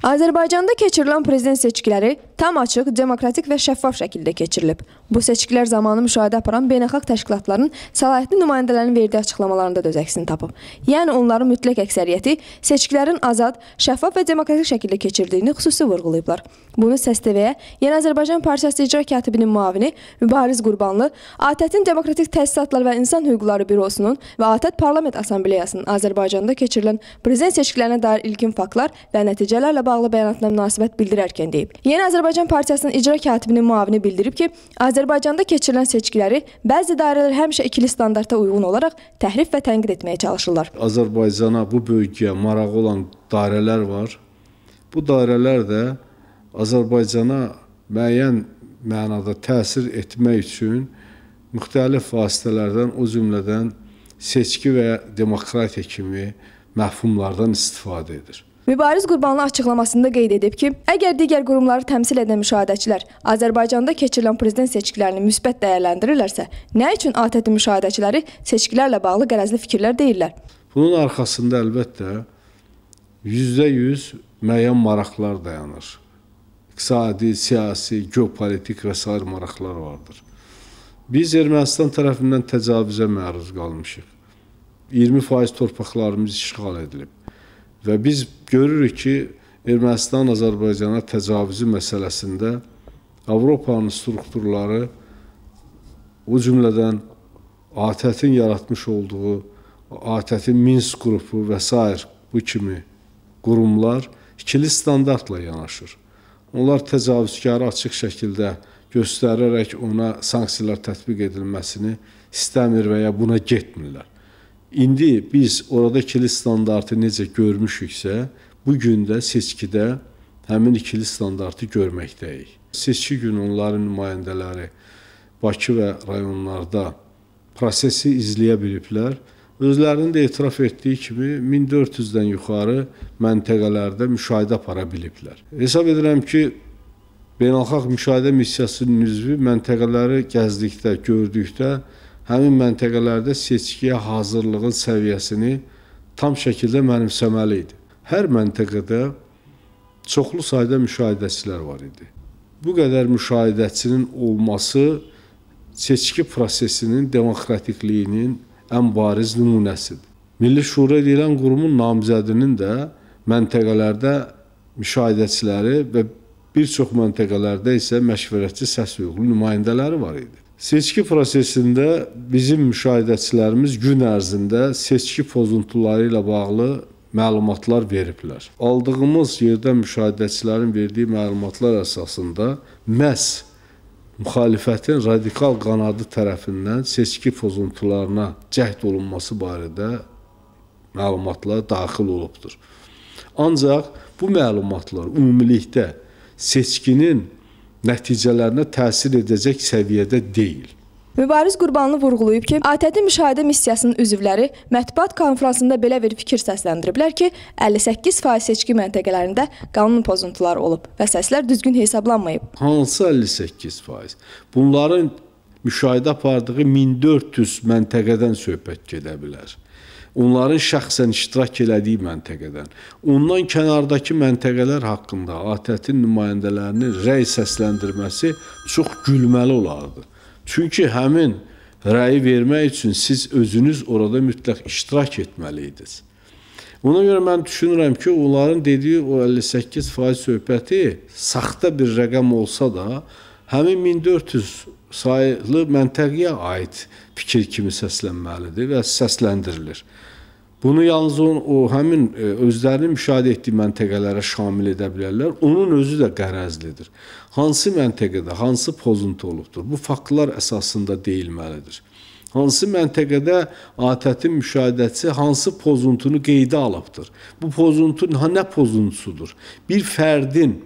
Azərbaycanda keçirilən prezident seçkiləri tam açıq, demokratik və şəffaf şəkildə keçirilib. Bu seçkilər zamanı müşahidə aparan beynəlxalq təşkilatların səlahiyyətli nümayəndələrinin verdiyi açıqlamalarında da öz əksini tapıb. Yəni onların mütləq əksəriyyəti seçkilərin azad, şəffaf və demokratik şəkildə keçirdiyini xüsusi vurğulayıblar. Bunu Səs TV-yə Yeni Azərbaycan Partiyası icra katibinin müavini Mübariz Qurbanlı, ATƏT-in Demokratik Təsisatlar və İnsan Hüquqları Bürosunun və ATƏT Parlament Assambleyasının Azərbaycanda keçirilən prezident seçkilərinə dair ilkin faktlar və nəticələrlə bağlı bəyanatına münasibət bildirərkən deyib. Yeni Azərbaycan Partiyasının icra katibinin müavini bildirib ki, Azərbaycanda keçirilən seçkiləri bəzi dairələr həmişə ikili standarta uyğun olaraq təhrif və tənqid etməyə çalışırlar. Azərbaycana bu bölgəyə marağı olan dairələr var. Bu dairələr də Azərbaycana müəyyən mənada təsir etmək üçün müxtəlif vasitələrdən, o cümlədən seçki və demokratiya kimi məfhumlardan istifadə edir. Mübariz Qurbanlı açıqlamasında qeyd edib ki, əgər digər qurumları təmsil edən müşahidəçilər Azərbaycanda keçirilən prezident seçkilərini müsbət dəyərləndirirlərsə, nə üçün ATƏT müşahidəçiləri seçkilərlə bağlı qərəzli fikirlər deyirlər? Bunun arxasında əlbəttə %100 müəyyən maraqlar dayanır. İqtisadi, siyasi, geopolitik və s. maraqlar vardır. Biz Ermənistan tərəfindən təcavüzə məruz qalmışıq. 20% torpaqlarımız işğal edilib. Və biz görürük ki, Ermənistan Azərbaycana təcavüzü məsələsində Avropanın strukturları o cümlədən ATƏT-in yaratmış olduğu ATƏT-in Minsk qrupu və s. bu kimi qurumlar ikili standartla yanaşır. Onlar təcavüzkarı açıq şəkildə göstərərək ona sanksiyalar tətbiq edilməsini istəmir və ya buna getmirlər. İndi biz orada ikili standartı necə görmüşüksə, bu gün də seçkidə həmin ikili standartı görməkdəyik. Seçki günü onların nümayəndələri Bakı və rayonlarda prosesi izləyə biliblər. Özlərinin də etiraf etdiyi kimi 1400-dən yuxarı məntəqələrdə müşahidə apara biliblər. Hesab edirəm ki, beynəlxalq müşahidə missiyasının üzvü məntəqələri gəzdikdə, gördükdə həmin məntəqələrdə seçkiyə hazırlığın səviyyəsini tam şəkildə mənimsəməli idi. Hər məntəqədə çoxlu sayda müşahidəçilər var idi. Bu qədər müşahidəçinin olması seçki prosesinin demokratikliyinin ən bariz nümunəsidir. Milli Şura deyilən qurumun namizədinin də məntəqələrdə müşahidəçiləri və bir çox məntəqələrdə isə məşvərətçi səsvergülü nümayəndələri var idi. Seçki prosesində bizim müşahidəçilərimiz gün ərzində seçki pozuntuları ilə bağlı məlumatlar veriblər. Aldığımız yerdə müşahidəçilərin verdiyi məlumatlar əsasında məhz müxalifətin radikal qanadı tərəfindən seçki pozuntularına cəhd olunması barədə məlumatlar daxil olubdur. Ancaq bu məlumatlar ümumilikdə seçkinin nəticələrinə təsir edəcək səviyyədə deyil. Mübariz Qurbanlı vurğulayıb ki, ATƏT-in müşahidə missiyasının üzvləri mətbuat konfransında belə bir fikir səsləndiriblər ki, 58% seçki məntəqələrində qanun pozuntuları olub və səslər düzgün hesablanmayıb. Hansı 58%? Bunların müşahidə apardığı 1400 məntəqədən söhbət gedə bilər onların şəxsən iştirak elədiyi məntəqədən, ondan kənardakı məntəqələr haqqında ATƏT-in nümayəndələrinin rəy səsləndirməsi çox gülməli olardı. Çünki həmin rəyi vermək üçün siz özünüz orada mütləq iştirak etməli idiniz. Buna görə mən düşünürəm ki, onların dediyi o 58% söhbəti saxta bir rəqəm olsa da, həmin 1400 saylı məntəqəyə aid fikir kimi səslənməlidir və səsləndirilir. Bunu yalnız o, o həmin e, özlərini müşahidə etdiyi məntəqələrə şamil edə bilərlər. Onun özü də qərəzlidir. Hansı məntəqədə, hansı pozuntu olubdur? Bu faktlar əsasında deyilməlidir. Hansı məntəqədə atətin müşahidəçisi hansı pozuntunu qeydə alıbdır? Bu pozuntu nə pozuntusudur? Bir fərdin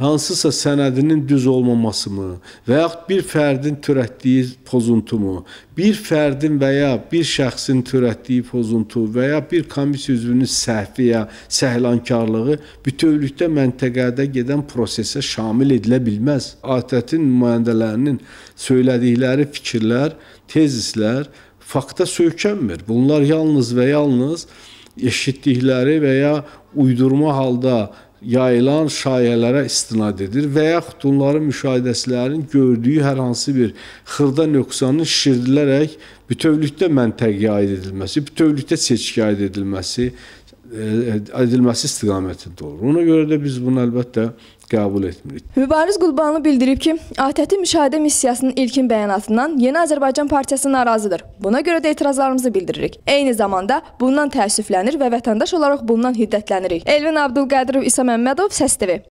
hansısa sənədinin düz olmaması mı və yaxud bir fərdin törətdiyi pozuntu mu, bir fərdin və ya bir şəxsin törətdiyi pozuntu və ya bir komissiya üzvünün səhvi ya səhlənkarlığı bütövlükdə məntəqədə gedən prosesə şamil edilə bilməz. ATƏT-in nümayəndələrinin söylədikləri fikirlər, tezislər fakta söykənmir. Bunlar yalnız və yalnız eşitdikləri və ya uydurma halda yayılan şayələrə istinad edir və yaxud onların müşahidəçilərin gördüyü hər hansı bir xırda nöqsanın şişirilərək bütövlükdə məntiqə aid edilməsi, bütövlükdə seçkiyə aid edilməsi, edilməsi istiqamətində olur. Ona görə də biz bunu əlbəttə qəbul etmirik. Mübariz Qulbanlı bildirib ki, ATƏT-i müşahidə missiyasının ilkin bəyanatından Yeni Azərbaycan Partiyası narazıdır. Buna görə də etirazlarımızı bildiririk. Eyni zamanda bundan təəssüflənir və vətəndaş olaraq bundan hiddətlənirik. Elvin Abdulqadirov, İsa Məmmədov, Səs TV.